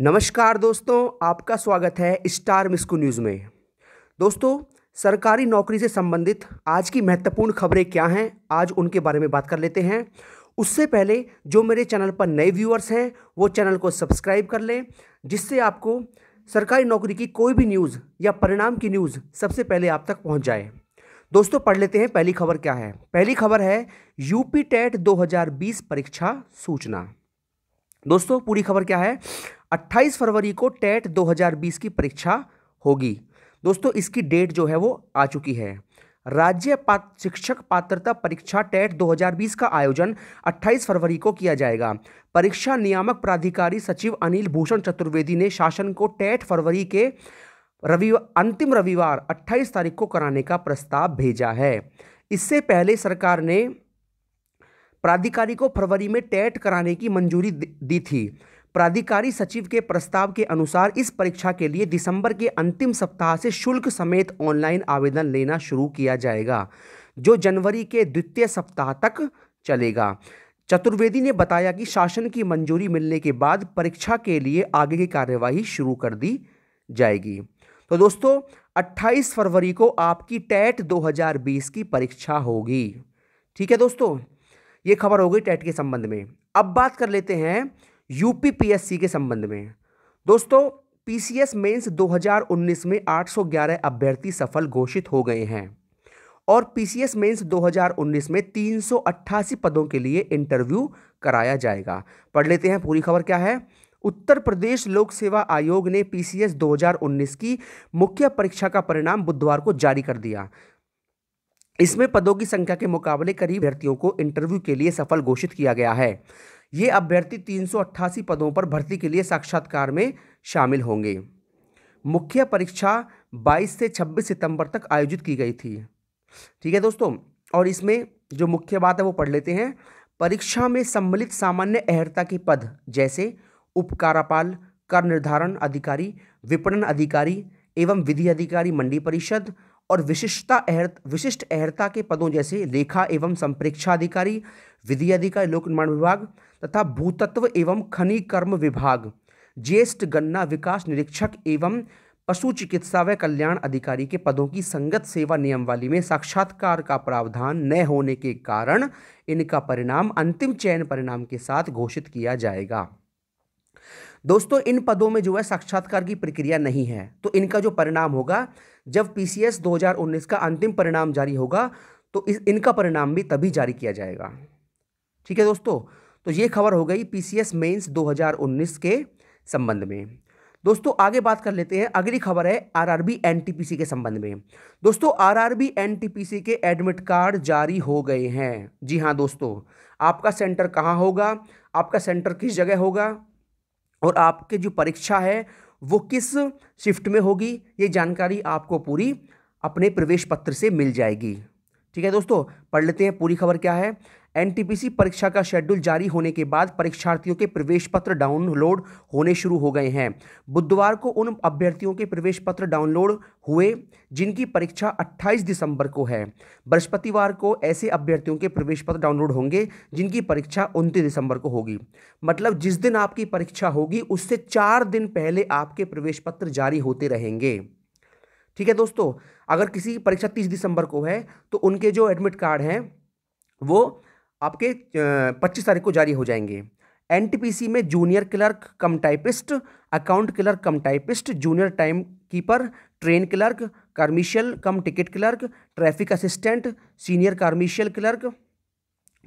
नमस्कार दोस्तों आपका स्वागत है स्टार मिस्को न्यूज़ में दोस्तों सरकारी नौकरी से संबंधित आज की महत्वपूर्ण खबरें क्या हैं आज उनके बारे में बात कर लेते हैं उससे पहले जो मेरे चैनल पर नए व्यूअर्स हैं वो चैनल को सब्सक्राइब कर लें जिससे आपको सरकारी नौकरी की कोई भी न्यूज़ या परिणाम की न्यूज़ सबसे पहले आप तक पहुँच जाए दोस्तों पढ़ लेते हैं पहली खबर क्या है पहली खबर है यूपी टेट 2020 परीक्षा सूचना दोस्तों पूरी खबर क्या है 28 फरवरी को टेट 2020 की परीक्षा होगी दोस्तों इसकी डेट जो है वो आ चुकी है राज्य पात, शिक्षक पात्रता परीक्षा टेट 2020 का आयोजन 28 फरवरी को किया जाएगा परीक्षा नियामक प्राधिकारी सचिव अनिल भूषण चतुर्वेदी ने शासन को टेट फरवरी के रवि अंतिम रविवार 28 तारीख को कराने का प्रस्ताव भेजा है इससे पहले सरकार ने प्राधिकारी को फरवरी में टेट कराने की मंजूरी दी थी प्राधिकारी सचिव के प्रस्ताव के अनुसार इस परीक्षा के लिए दिसंबर के अंतिम सप्ताह से शुल्क समेत ऑनलाइन आवेदन लेना शुरू किया जाएगा जो जनवरी के द्वितीय सप्ताह तक चलेगा चतुर्वेदी ने बताया कि शासन की मंजूरी मिलने के बाद परीक्षा के लिए आगे की कार्यवाही शुरू कर दी जाएगी तो दोस्तों 28 फरवरी को आपकी टैट 2020 की परीक्षा होगी ठीक है दोस्तों ये खबर हो गई टैट के संबंध में अब बात कर लेते हैं यूपीपीएससी के संबंध में दोस्तों पीसीएस मेंस 2019 में 811 अभ्यर्थी सफल घोषित हो गए हैं और पीसीएस मेंस 2019 में 388 पदों के लिए इंटरव्यू कराया जाएगा पढ़ लेते हैं पूरी खबर क्या है उत्तर प्रदेश लोक सेवा आयोग ने पीसीएस 2019 की मुख्य परीक्षा का परिणाम बुधवार को जारी कर दिया इसमें पदों की संख्या के मुकाबले करीब अभ्यर्थियों को इंटरव्यू के लिए सफल घोषित किया गया है ये अभ्यर्थी 388 पदों पर भर्ती के लिए साक्षात्कार में शामिल होंगे मुख्य परीक्षा 22 से 26 सितंबर तक आयोजित की गई थी ठीक है दोस्तों और इसमें जो मुख्य बात है वो पढ़ लेते हैं परीक्षा में सम्मिलित सामान्य अहर्ता के पद जैसे उपकारापाल कर निर्धारण अधिकारी विपणन अधिकारी एवं विधि अधिकारी मंडी परिषद और विशिष्टता अहर्त विशिष्ट अहर्ता के पदों जैसे लेखा एवं संप्रेक्षा अधिकारी विधि अधिकार लोक निर्माण विभाग तथा भूतत्व एवं खनि कर्म विभाग ज्येष्ठ गन्ना विकास निरीक्षक एवं पशु चिकित्सा व कल्याण अधिकारी के पदों की संगत सेवा नियमवाली में साक्षात्कार का प्रावधान न होने के कारण इनका परिणाम अंतिम चयन परिणाम के साथ घोषित किया जाएगा दोस्तों इन पदों में जो है साक्षात्कार की प्रक्रिया नहीं है तो इनका जो परिणाम होगा जब पीसीएस 2019 का अंतिम परिणाम जारी होगा तो इस इनका परिणाम भी तभी जारी किया जाएगा ठीक है दोस्तों तो ये खबर हो गई पी सी एस के संबंध में दोस्तों आगे बात कर लेते हैं अगली खबर है आरआरबी एनटीपीसी के संबंध में दोस्तों आरआरबी एनटीपीसी के एडमिट कार्ड जारी हो गए हैं जी हाँ दोस्तों आपका सेंटर कहाँ होगा आपका सेंटर किस जगह होगा और आपके जो परीक्षा है वो किस शिफ्ट में होगी ये जानकारी आपको पूरी अपने प्रवेश पत्र से मिल जाएगी ठीक है दोस्तों पढ़ लेते हैं पूरी खबर क्या है एनटीपीसी परीक्षा का शेड्यूल जारी होने के बाद परीक्षार्थियों के प्रवेश पत्र डाउनलोड होने शुरू हो गए हैं बुधवार को उन अभ्यर्थियों के प्रवेश पत्र डाउनलोड हुए जिनकी परीक्षा 28 दिसंबर को है बृहस्पतिवार को ऐसे अभ्यर्थियों के प्रवेश पत्र डाउनलोड होंगे जिनकी परीक्षा उनतीस दिसंबर को होगी मतलब जिस दिन आपकी परीक्षा होगी उससे चार दिन पहले आपके प्रवेश पत्र जारी होते रहेंगे ठीक है दोस्तों अगर किसी की परीक्षा तीस दिसंबर को है तो उनके जो एडमिट कार्ड हैं वो आपके पच्चीस तारीख को जारी हो जाएंगे एन में junior clerk cum typist account clerk cum typist junior time keeper train clerk commercial cum ticket clerk traffic assistant senior commercial clerk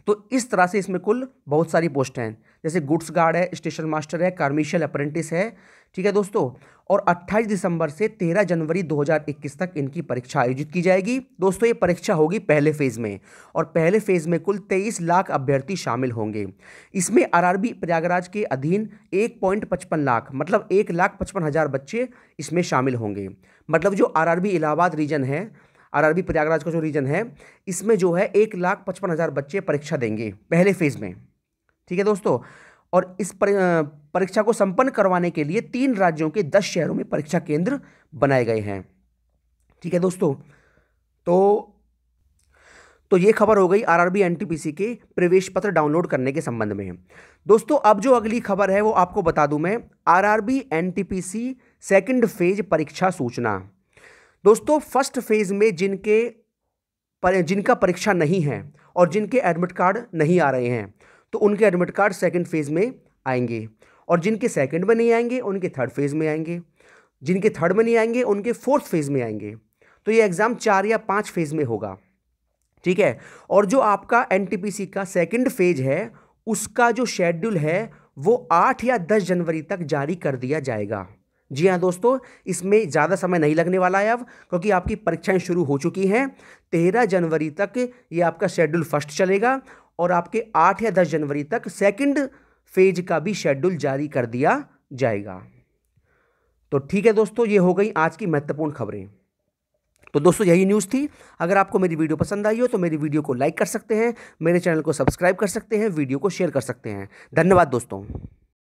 तो इस तरह से इसमें कुल बहुत सारी पोस्ट हैं जैसे गुड्स गार्ड है स्टेशन मास्टर है कार्मिशियल अप्रेंटिस है ठीक है दोस्तों और 28 दिसंबर से 13 जनवरी 2021 तक इनकी परीक्षा आयोजित की जाएगी दोस्तों ये परीक्षा होगी पहले फेज़ में और पहले फेज़ में कुल 23 लाख अभ्यर्थी शामिल होंगे इसमें आरआरबी प्रयागराज के अधीन पचपन लाख मतलब एक लाख पचपन हज़ार बच्चे इसमें शामिल होंगे मतलब जो आर इलाहाबाद रीजन है आरआरबी प्रयागराज का जो रीजन है इसमें जो है एक लाख पचपन हज़ार बच्चे परीक्षा देंगे पहले फेज़ में ठीक है दोस्तों और इस परीक्षा को संपन्न करवाने के लिए तीन राज्यों के दस शहरों में परीक्षा केंद्र बनाए गए हैं ठीक है दोस्तों तो तो ये खबर हो गई आरआरबी एनटीपीसी के प्रवेश पत्र डाउनलोड करने के संबंध में दोस्तों अब जो अगली खबर है वो आपको बता दूं मैं आरआरबी एनटीपीसी सेकंड फेज परीक्षा सूचना दोस्तों फर्स्ट फेज़ में जिनके पर, जिनका परीक्षा नहीं है और जिनके एडमिट कार्ड नहीं आ रहे हैं तो उनके एडमिट कार्ड सेकेंड फेज़ में आएंगे और जिनके सेकेंड में नहीं आएंगे उनके थर्ड फेज़ में आएंगे जिनके थर्ड में नहीं आएंगे उनके फोर्थ फेज़ में आएंगे तो ये एग्ज़ाम चार या पाँच फेज़ में होगा ठीक है और जो आपका एन का सेकेंड फेज है उसका जो शेड्यूल है वो आठ या दस जनवरी तक जारी कर दिया जाएगा जी हाँ दोस्तों इसमें ज़्यादा समय नहीं लगने वाला है अब क्योंकि आपकी परीक्षाएं शुरू हो चुकी हैं तेरह जनवरी तक ये आपका शेड्यूल फर्स्ट चलेगा और आपके आठ या दस जनवरी तक सेकंड फेज का भी शेड्यूल जारी कर दिया जाएगा तो ठीक है दोस्तों ये हो गई आज की महत्वपूर्ण खबरें तो दोस्तों यही न्यूज़ थी अगर आपको मेरी वीडियो पसंद आई हो तो मेरी वीडियो को लाइक कर सकते हैं मेरे चैनल को सब्सक्राइब कर सकते हैं वीडियो को शेयर कर सकते हैं धन्यवाद दोस्तों